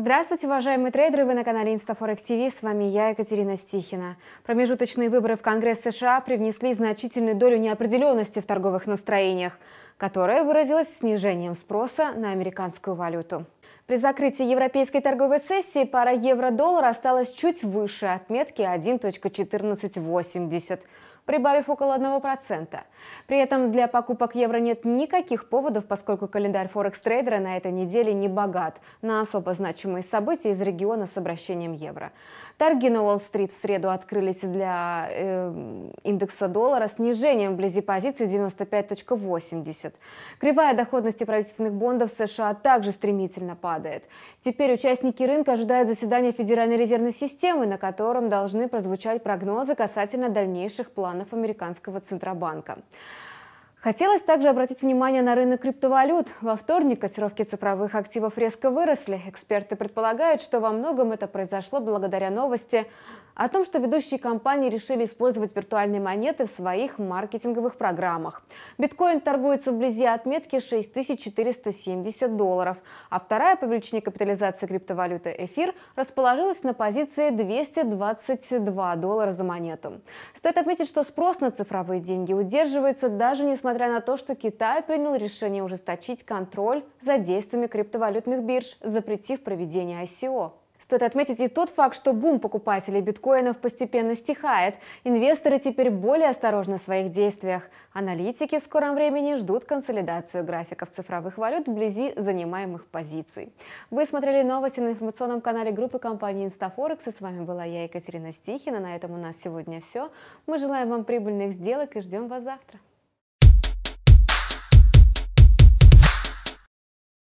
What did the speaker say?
Здравствуйте, уважаемые трейдеры! Вы на канале Инстафорекс ТВ. С вами я, Екатерина Стихина. Промежуточные выборы в Конгресс США привнесли значительную долю неопределенности в торговых настроениях, которая выразилась снижением спроса на американскую валюту. При закрытии европейской торговой сессии пара евро-доллар осталась чуть выше отметки 1.1480, прибавив около 1%. При этом для покупок евро нет никаких поводов, поскольку календарь форекс-трейдера на этой неделе не богат на особо значимые события из региона с обращением евро. Торги на Уолл-стрит в среду открылись для э, индекса доллара снижением вблизи позиции 95.80. Кривая доходности правительственных бондов США также стремительно падает падает. Теперь участники рынка ожидают заседания Федеральной резервной системы, на котором должны прозвучать прогнозы касательно дальнейших планов американского Центробанка. Хотелось также обратить внимание на рынок криптовалют. Во вторник котировки цифровых активов резко выросли. Эксперты предполагают, что во многом это произошло благодаря новости о том, что ведущие компании решили использовать виртуальные монеты в своих маркетинговых программах. Биткоин торгуется вблизи отметки 6470 долларов, а вторая по величине капитализации криптовалюты эфир расположилась на позиции 222 доллара за монету. Стоит отметить, что спрос на цифровые деньги удерживается даже несмотря несмотря на то, что Китай принял решение ужесточить контроль за действиями криптовалютных бирж, запретив проведение ICO. Стоит отметить и тот факт, что бум покупателей биткоинов постепенно стихает. Инвесторы теперь более осторожны в своих действиях. Аналитики в скором времени ждут консолидацию графиков цифровых валют вблизи занимаемых позиций. Вы смотрели новости на информационном канале группы компании InstaForex. И с вами была я, Екатерина Стихина. На этом у нас сегодня все. Мы желаем вам прибыльных сделок и ждем вас завтра.